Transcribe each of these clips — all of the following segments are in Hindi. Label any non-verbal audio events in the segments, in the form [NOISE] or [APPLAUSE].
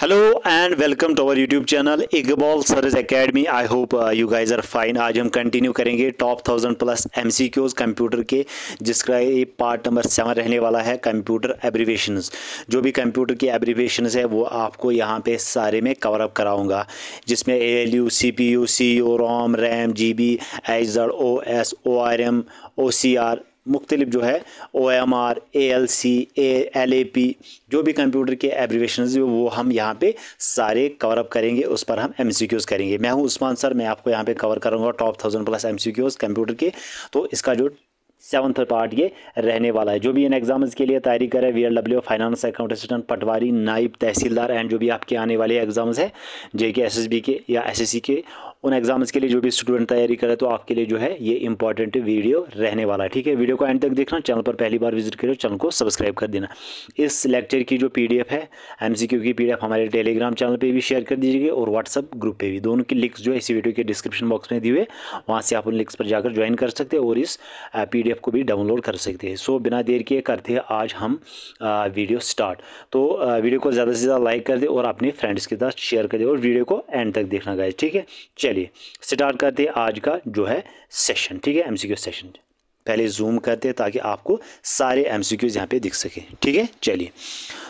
Hello and welcome to our YouTube channel Iqbal service academy I hope you guys are fine आज हम कंटिन्यू करेंगे top thousand plus M C Qs computer के जिसका ये पार्ट नंबर सेवन रहने वाला है कंप्यूटर एब्रीवेशंस जो भी कंप्यूटर की एब्रीवेशंस है वो आपको यहाँ पे सारे में कवर अप कराऊंगा जिसमें A L U C P U C O ROM RAM G B H Z O S O R M O C R मुख्तलिफ जो है O M R A L C A L A P जो भी कंप्यूटर के एब्रीवेशन वो हम यहाँ पे सारे कवर अप करेंगे उस पर हम एम सी क्यूज़ करेंगे मैं हूँ उस्मान सर मैं आपको यहाँ पे कवर करूँगा top thousand plus M C Qs computer के तो इसका जो सेवन्थ पार्ट ये रहने वाला है जो भी इन एग्जाम्स के लिए तैयारी करें V L W finance account assistant पटवारी नाइब तहसीलदार एंड जो भी आपके आने वाले एग्जाम्स हैं जे के एस एस बी के या एस एस सी के उन एग्जाम्स के लिए जो भी स्टूडेंट तैयारी करे तो आपके लिए जो है ये इंपॉर्टेंट वीडियो रहने वाला है ठीक है वीडियो को एंड तक देखना चैनल पर पहली बार विजिट करो चैनल को सब्सक्राइब कर देना इस लेक्चर की जो पी है एम की पी हमारे टेलीग्राम चैनल पर भी शेयर कर दीजिएगा और व्हाट्सअप ग्रुप पर भी दोनों की लिंक्स जो है इसी वीडियो के डिस्क्रिप्शन बॉक्स में दिए हुए वहाँ से आप उन लिंक्स पर जाकर ज्वाइन कर सकते हैं और इस पी को भी डाउनलोड कर सकते हैं सो बिना देर के करते हैं आज हम वीडियो स्टार्ट तो वीडियो को ज़्यादा से ज़्यादा लाइक कर दे और अपने फ्रेंड्स के साथ शेयर कर दे और वीडियो को एंड तक देखना गाइज ठीक है चलिए स्टार्ट करते हैं आज का जो है सेशन ठीक है एमसीक्यू सेशन पहले जूम करते हैं ताकि आपको सारे एम सी क्यूज़ यहाँ पर दिख सकें ठीक है चलिए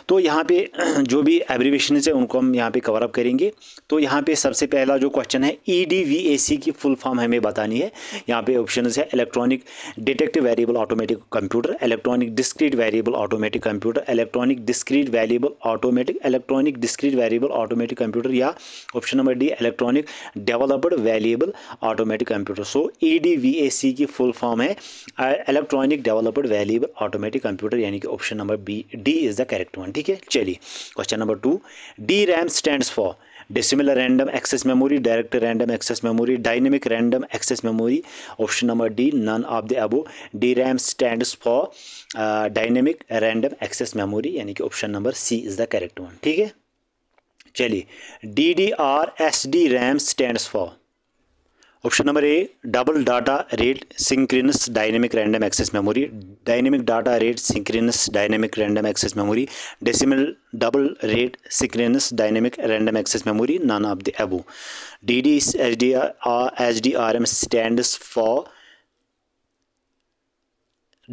तो यहाँ पे [CLEARS THROAT] जो भी एब्रीवेशन है उनको हम यहाँ पे कवर अप करेंगे तो यहाँ पे सबसे पहला जो क्वेश्चन है ई डी वी ए सी की फुल फॉर्म हमें बतानी है यहाँ पे ऑप्शन e है electronic detective variable automatic computer electronic discrete variable automatic computer electronic discrete variable automatic electronic discrete variable automatic computer या option number D electronic developed variable automatic computer so E D V A C की फुल फॉर्म है electronic developed valley automatic computer यानी कि option number B D is the correct one ठीक है चलिए question number two D RAM stand for dissimilar random access memory direct random access memory dynamic random access memory option number D none of the above D RAM stand for dynamic random access memory यानी कि option number C is the correct one ठीक है चलिए D D R S D RAM stand for option number A double data rate synchronous dynamic random access memory dynamic data rate synchronous dynamic random access memory decimal double rate synchronous dynamic random access memory none of the above D D H D H D R M stand for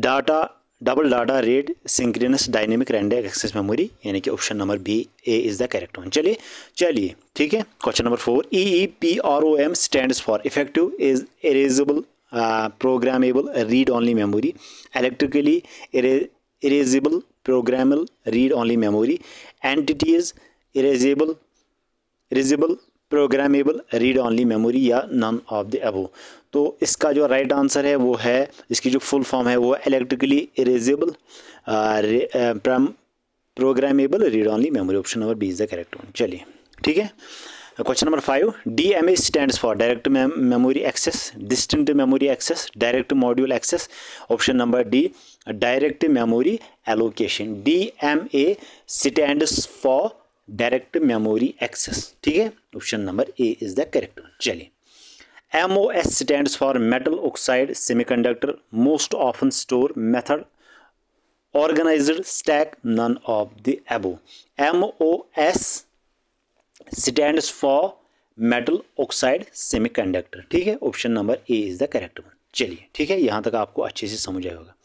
data double data rate synchronous dynamic random access memory यानी कि option number B A is the correct one चलिए चलिए ठीक है question number four E E P R O M stand for effective is erasable programmable read only memory electrically erasable programmable read only memory is erasable erasable programmable read only memory या नन ऑफ द अबो तो इसका जो राइट right आंसर है वो है इसकी जो फुल फॉर्म है वो electrically erasable programmable read only memory option number B is the correct one चलिए ठीक है question number five D M A stand for direct memory access distant memory access direct module access option number D direct memory allocation D M A stand for direct memory access ठीक है option number A is the correct one चलिए M O S for metal oxide semiconductor most often store method organise stack none of the above M O S stands for metal oxide semiconductor ठीक है option number A is the correct one चलिए ठीक है यहाँ तक आपको अच्छे से समझ आए होगा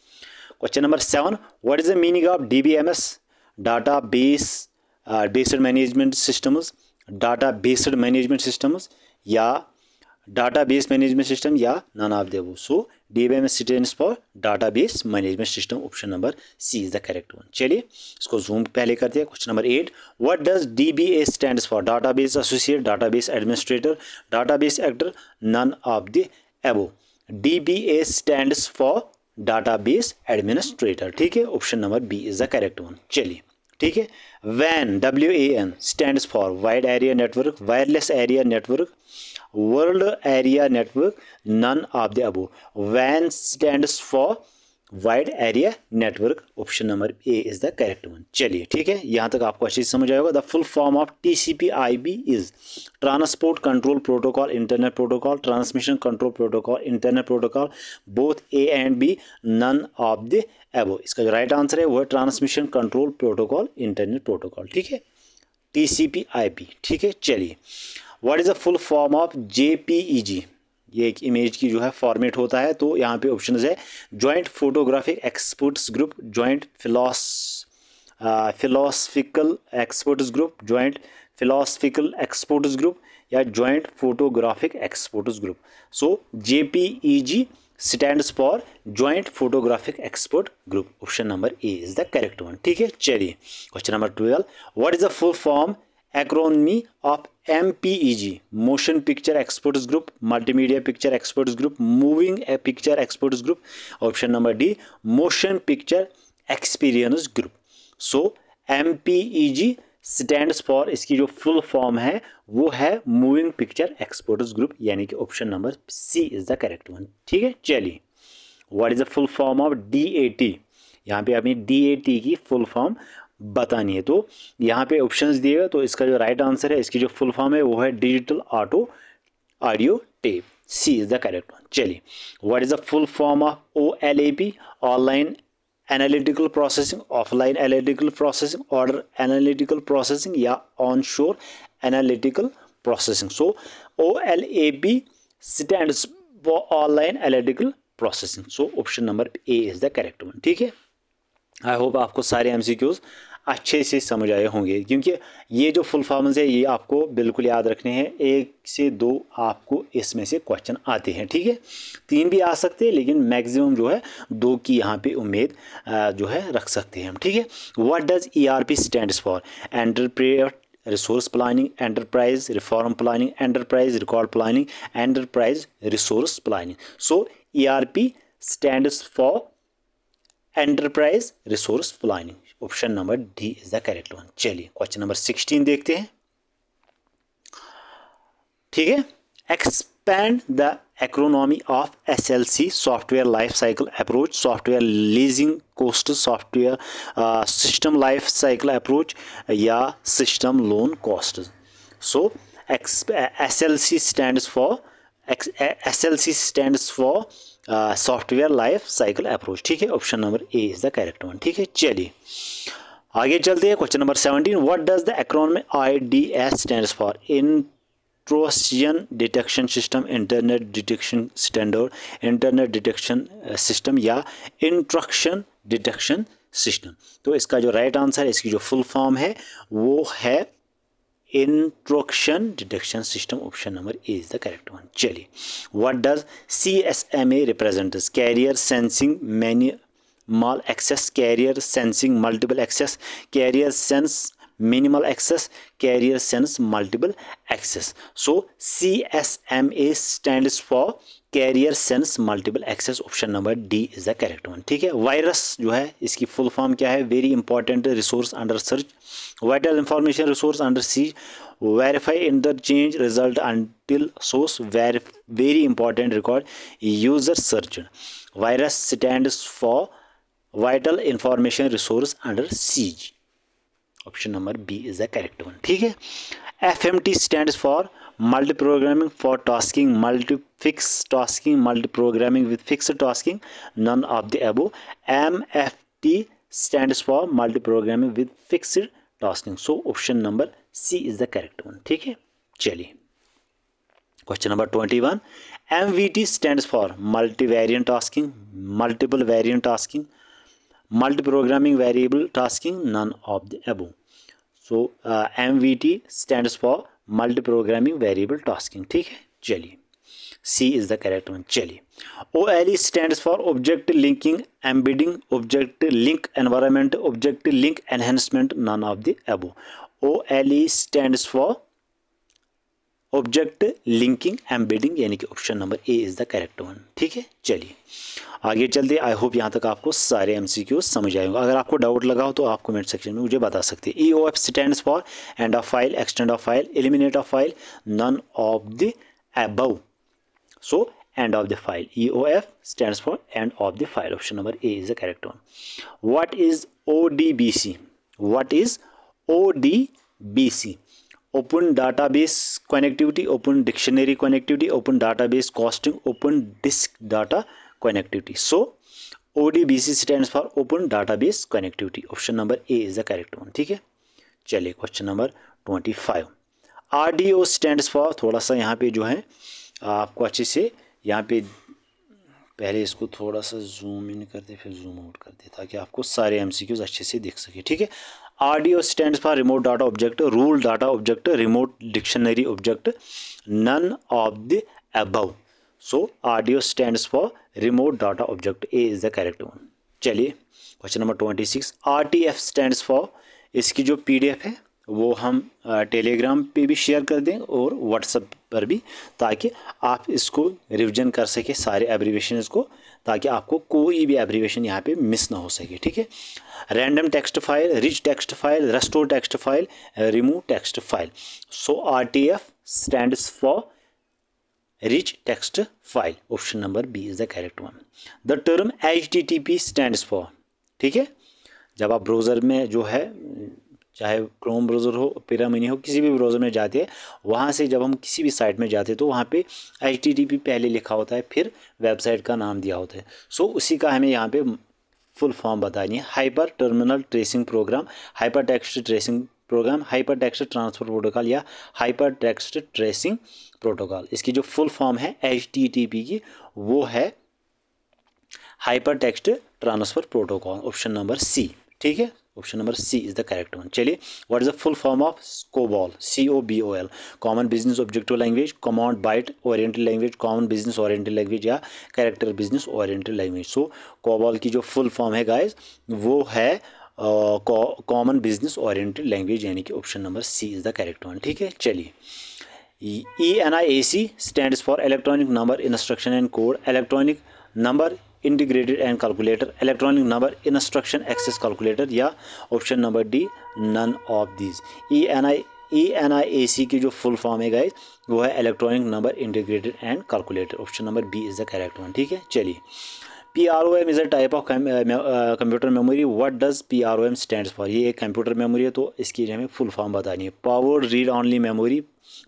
question number seven what is the meaning of D B M S database based management systems data based management systems या डाटा बेस मैनेजमेंट सिस्टम या none of the so D B M S stands for database management system option number C is the correct one चलिए इसको जूम पहले करते हैं question number eight what does D B S stand for data base associate data base administrator data base actor none of the above D B S stand for data base administrator ठीक है option number B is the correct one चलिए ठीक है van W A N stand for wide area network wireless area network world area network none of the above van stand for wide area network option number A is the correct one चलिए ठीक है यहां तक आपको अच्छी समझ आएगा the full form of T C P I B is transport control protocol internet protocol transmission control protocol internet protocol both A and B none of the वो इसका जो राइट आंसर है वो है transmission control protocol internet protocol ठीक है T C P I P ठीक है चलिए what is the full form of J P E G ये एक इमेज की जो है फॉर्मेट होता है तो यहाँ पे ऑप्शन है joint photographic experts group joint philos philosophical experts group joint philosophical experts group या joint photographic experts group so J P E G stands for joint photographic expert group option number A is the correct one ठीक है चलिए question number twelve what is the full form acronym of M P E motion picture experts group multimedia picture experts group moving picture experts group option number D motion picture experience group so M P E G stand for इसकी जो फुल फॉर्म है वो है मूविंग पिक्चर एक्सपोर्टर्स ग्रुप यानी कि option number C is the correct one ठीक है चलिए what is the full form of D A T यहाँ पे आपने डी ए टी की फुल फॉर्म बतानी है तो यहाँ पे ऑप्शंस दिएगा तो इसका जो राइट आंसर है इसकी जो फुल फॉर्म है वो है digital auto audio tape C is the correct one चलिए what is the full form of O L A P online analytical processing offline analytical processing order analytical processing या on shore analytical processing so O L A B stand online analytical processing so option number A is the correct one ठीक है आई होप आपको सारे एम सी क्यूज़ अच्छे से समझ आए होंगे क्योंकि ये जो फुल फॉर्म्स है ये आपको बिल्कुल याद रखने हैं एक से दो आपको इसमें से क्वेश्चन आते हैं ठीक है तीन भी आ सकते हैं लेकिन मैक्सिमम जो है दो की यहाँ पे उम्मीद जो है रख सकते हैं हम ठीक है what does E R P stand for enterprise resource planning enterprise reform planning enterprise record planning enterprise resource planning so E R P stand for enterprise resource planning option number D is the correct one चलिए क्वेश्चन नंबर सिक्सटीन देखते हैं ठीक है expand the acronym of S L C software life cycle approach software leasing cost software system life cycle approach या system loan cost so X S L C stand for S L C stand for software life cycle approach ठीक है option number A is the correct one ठीक है चलिए आगे चलते हैं question number seventeen what does the में I D S stand for intrusion detection system internet detection standard internet detection system या इंट्रक्शन डिटेक्शन सिस्टम तो इसका जो राइट right आंसर है इसकी जो फुल फॉर्म है वो है intrusion deduction system option number A is the correct one चलिए what does C S M A represent carrier sensing many mall access carrier sensing multiple access carrier sense minimal access carrier sense multiple access so csma stands for carrier sense multiple access option number D is the correct one ठीक है वायरस जो है इसकी फुल फॉर्म क्या है very important resource under search vital information resource under see verify in the change result until source very important record user search virus stand for vital information resource under seize option number B is the correct one ठीक है F M T stand for multi programming for tasking multi fix tasking multi programming with fix tasking none of the above M F T stands for multi programming with fixed tasking so option number C is the correct one ठीक है चलिए question number twenty one M V T stand for multi variant tasking multiple variant tasking multi programming variable tasking none of the above so M V T stand for multi programming variable tasking ठीक है चलिए C is the correct one चलिए O L E stand for object linking embedding object link environment object link enhancement none of the above O L E stand for object linking embedding यानी कि option number A is the correct one ठीक है चलिए आगे चलते आई होप यहाँ तक आपको सारे एम सी क्यू समझ आएंगे अगर आपको डाउट लगा हो तो आप कमेंट सेक्शन में मुझे बता सकते E O F stand for end of file extend of file eliminate of file none of the above so end of the file E O F stand for end of the file option number A is the correct one what is O D B C what is O D B C open data base connectivity open dictionary connectivity open data base costing open disk data connectivity. So ODBC stands for Open Database Connectivity. Option number A is the correct one. ठीक है चलिए question number twenty five R D O stand for थोड़ा सा यहाँ पे जो है आपको अच्छे से यहाँ पे पहले इसको थोड़ा सा जूम इन कर दे फिर जूम आउट कर दे ताकि आपको सारे एम सी क्यूज़ अच्छे से दिख सके ठीक है R D O stand for remote data object rule data object remote dictionary object none of the above so O stand for remote data object A is the correct one चलिए question number twenty six R T F stand for इसकी जो पी डी एफ है वो हम टेलीग्राम पे भी शेयर कर दें और व्हाट्सएप पर भी ताकि आप इसको रिविजन कर सके सारे एब्रीवेशन को ताकि आपको कोई भी एब्रीवेशन यहाँ पे मिस ना हो सके ठीक है random text file rich text file restore text file remove text file so R T F stand for rich text file option number b is the correct one the term http stands for ठीक है जब आप ब्राउज़र में जो है चाहे क्रोम ब्राउज़र हो पिरामिनी हो किसी भी ब्राउज़र में जाते हैं वहाँ से जब हम किसी भी साइट में जाते हैं तो वहाँ पे एच पहले लिखा होता है फिर वेबसाइट का नाम दिया होता है सो so, उसी का हमें यहाँ पे फुल फॉर्म बतानी है hyper terminal tracing program hyper text tracing program hyper text transfer protocol या हाइपर टेक्स्ट ट्रेसिंग प्रोटोकॉल इसकी जो फुल फॉर्म है एच की वो है hyper text transfer protocol option number C ठीक है option number C is the correct one चलिए what is the full form of COBOL C O B O L common business objective language command byte oriented language common business oriented language या character business oriented language so COBOL की जो फुल फॉर्म है गाइज वो है कॉमन बिजनेस ओरिएंटेड लैंग्वेज यानी कि option number C is the correct one ठीक है चलिए E N I A C stand for electronic number instruction and code electronic number integrated and calculator electronic number instruction access calculator या option number D none of these E N I E N I A C की जो फुल फॉर्म है गाइज वो है electronic number integrated and calculator option number B is the correct one ठीक है चलिए P R O M is a type of computer memory what does P R O M stand for ये एक कंप्यूटर मेमोरी है तो इसकी हमें फुल फॉर्म बतानी है powered read only memory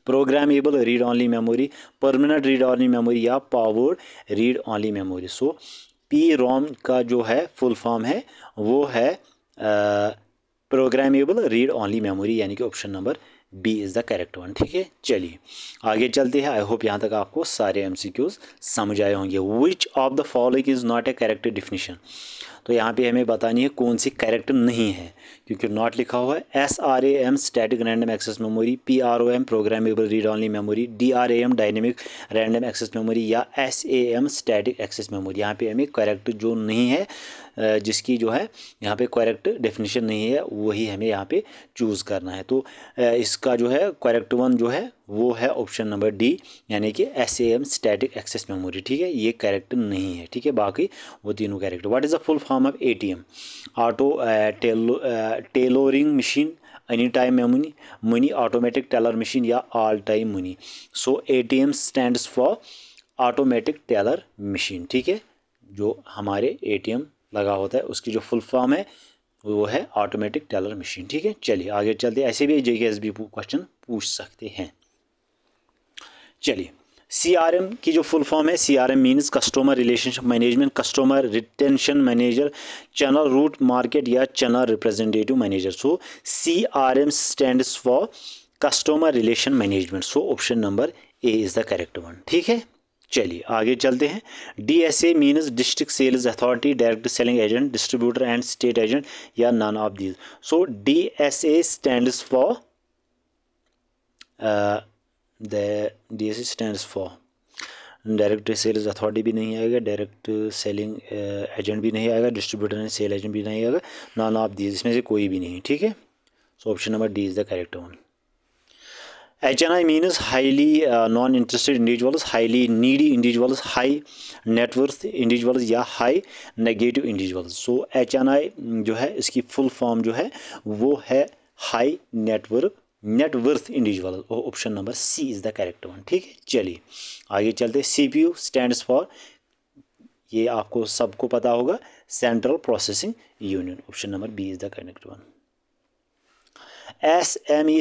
programmable read only memory permanent read only memory या powered read only memory so P ROM का जो है फुल फॉर्म है वो है प्रोग्रामेबल रीड ऑनली मेमोरी यानी कि option number B is the correct one ठीक है चलिए आगे चलते हैं आई होप यहाँ तक आपको सारे एम सी क्यूज़ समझ आए होंगे which of the following is not a correct definition तो यहाँ पे हमें बतानी है कौन सी कैरेक्टर नहीं है क्योंकि नॉट लिखा हुआ है S R A M static random access memory P R O M programmable read only memory D R A M dynamic random access memory या S A M static access memory यहाँ पे हमें करेक्ट जो नहीं है जिसकी जो है यहाँ पे करेक्ट डेफिनेशन नहीं है वही हमें यहाँ पे चूज़ करना है तो इसका जो है करेक्ट वन जो है वो है ऑप्शन नंबर डी यानी कि S A M static access memory ठीक है ये कैरेक्टर नहीं है ठीक है बाकी वो तीनों character what is the full form of A T M auto tailoring machine any time मेमोनी मनी ऑटोमेटिक टेलर मशीन या all time money so A T M stand for automatic teller machine ठीक है जो हमारे ए टी एम लगा होता है उसकी जो फुल फॉर्म है वो है ऑटोमेटिक टेलर मशीन ठीक है चलिए आगे चलते ऐसे भी जे के एस बी क्वेश्चन पूछ सकते हैं चलिए सी आर एम की जो फुल फॉर्म है C R M means customer relationship management customer retention manager channel route market या channel representative manager so C R M stand for customer relation management so option number A is the correct one ठीक है चलिए आगे चलते हैं D S A means district sales authority direct selling agent distributor and state agent या none of these so D S A stand for the D S stands for direct sales authority भी नहीं आएगा डायरेक्ट सेलिंग एजेंट भी नहीं आएगा डिस्ट्रीब्यूटर एंड सेल एजेंट भी नहीं आएगा ना ना आप दीज इसमें e से कोई भी नहीं ठीक है so option number D is the correct one H N I means highly non interested individuals highly needy individuals high net worth individuals या high negative individuals so H N I जो है इसकी फुल फॉर्म जो है वो है हाई नेटवर्क नेटवर्थ इंडिविजुअल और option number C is the correct one ठीक है चलिए आगे चलते C P U stands for ये आपको सबको पता होगा central processing union option number B is the correct one S M E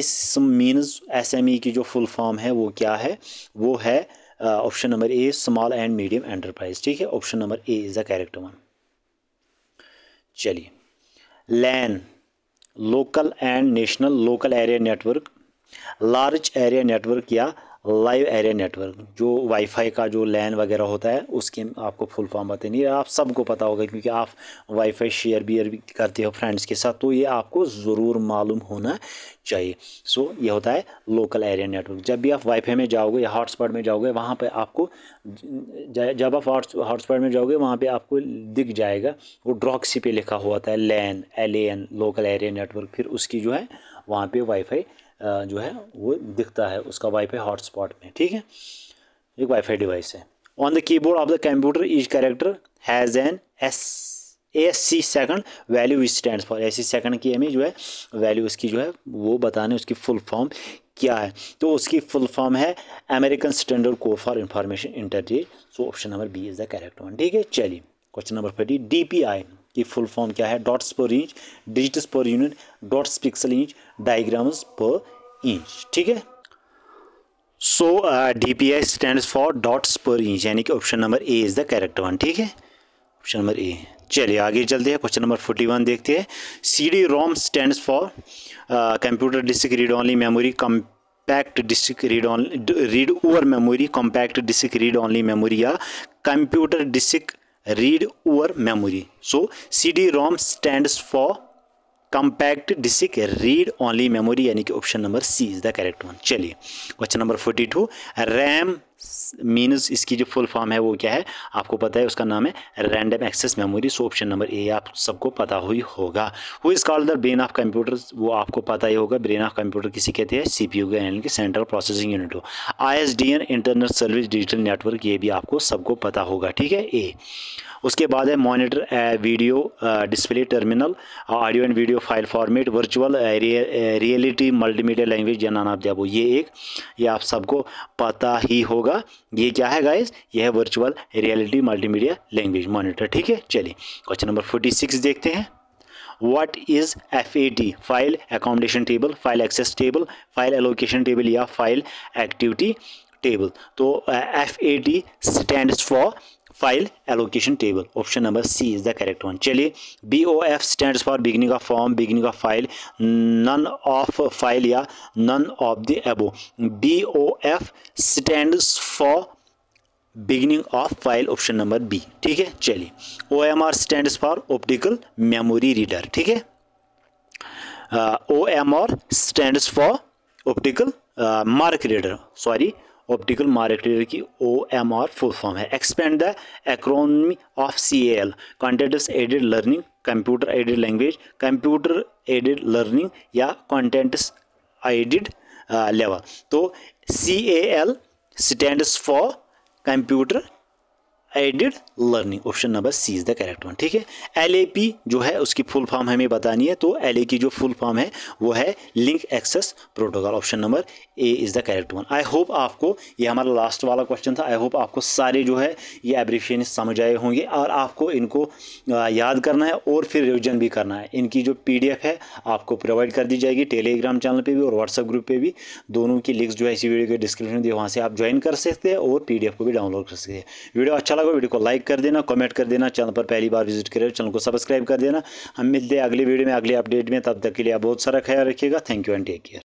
means S M E की जो फुल फॉर्म है वो क्या है वो है option number A small and medium enterprise ठीक है option number A is the correct one चलिए LAN local and national local area network large area network या लाइव एरिया नेटवर्क जो वाईफाई का जो लैन वगैरह होता है उसके आपको फुल फॉर्म पता नहीं आप सबको पता होगा क्योंकि आप वाईफाई शेयर भी करते हो फ्रेंड्स के साथ तो ये आपको ज़रूर मालूम होना चाहिए सो so, ये होता है लोकल एरिया नेटवर्क जब भी आप वाईफाई में जाओगे या हॉटस्पॉट में जाओगे वहाँ पर आपको जब आप हॉटस्पॉट में जाओगे वहाँ पर आपको दिख जाएगा वो ड्रॉक्सी पे लिखा हुआ था है LAN L N local area network फिर उसकी जो है वहाँ पर वाईफाई जो है वो दिखता है उसका वाईफाई हॉटस्पॉट में ठीक है एक वाईफाई डिवाइस है on the keyboard of the computer is character has an S S C second value stand for S C second की हमें जो है वैल्यू उसकी जो है वो बताने उसकी फुल फॉर्म क्या है तो उसकी फुल फॉर्म है American standard code for information interchange so option number B is the correct one ठीक है चलिए question number thirty D P I कि फुल फॉर्म क्या है dots per inch digits per unit dots pixel inch diagrams per inch ठीक है so D P I stand for dots per inch यानी कि option number A is the correct one ठीक है ऑप्शन नंबर ए चलिए आगे चलते हैं क्वेश्चन नंबर फोर्टी वन देखते हैं C D ROM stand for computer disk read only memory compact disk read on read over memory compact disk read only memory या computer disk read read memory so C D rom stand for compact disk read only memory यानी कि option number C is the correct one चलिए question number forty two RAM means इसकी जो फुल फॉर्म है वो क्या है आपको पता है उसका नाम है random access memory so option number A आप सबको पता हुई होगा वो is call the brain of computer वो आपको पता ही होगा ब्रेन ऑफ कंप्यूटर किसी कहते हैं सी पी यू यानी कि सेंट्रल प्रोसेसिंग यूनिट हो I S D N internal service digital network ये भी आपको सबको पता होगा ठीक है ए उसके बाद है monitor video display terminal audio and video file format virtual reality multimedia language जनाना आप आप ये एक ये आप सबको पता ही होगा होगा ये क्या है गाइज यह है virtual reality multimedia language monitor ठीक है चलिए क्वेश्चन नंबर फोर्टी सिक्स देखते हैं what is F A T file accommodation table file access table file allocation table या फाइल एक्टिविटी टेबल तो F A T stand for file allocation table option number C is the correct one चलिए B O F stand for beginning of form beginning of file none of file या none of the above B O F stand for beginning of file option number B ठीक है चलिए O M R stand for optical memory reader ठीक है O M R stand for optical mark reader sorry optical marketer की O M R full form है expand the acronym of C L contents aided learning computer aided language computer aided learning या कॉन्टेंटस एडेड लेवल तो C A L stand for computer added learning option number C is the correct one ठीक है एल जो है उसकी फुल फॉर्म हमें बतानी है तो एल की जो फुल फॉर्म है वो है link access protocol option number A is the correct one I hope आपको ये हमारा लास्ट वाला क्वेश्चन था आई होप आपको सारे जो है ये एब्रिफियन समझ आए होंगे और आपको इनको याद करना है और फिर रिविजन भी करना है इनकी जो पी है आपको प्रोवाइड कर दी जाएगी टेलीग्राम चैनल पर भी और व्हाट्सअप ग्रुप पर भी दोनों की लिंक्स जो है इसी वीडियो के डिस्क्रिप्शन दिए वहाँ से आप ज्वाइन कर सकते हैं और पी को भी डाउनलोड कर सकते हैं वीडियो अच्छा लगा वीडियो को लाइक कर देना कमेंट कर देना चैनल पर पहली बार विजिट करें चैनल को सब्सक्राइब कर देना हम मिलते हैं अगले वीडियो में अगले अपडेट में तब तक के लिए आप बहुत सारा ख्याल रखिएगा thank you and take care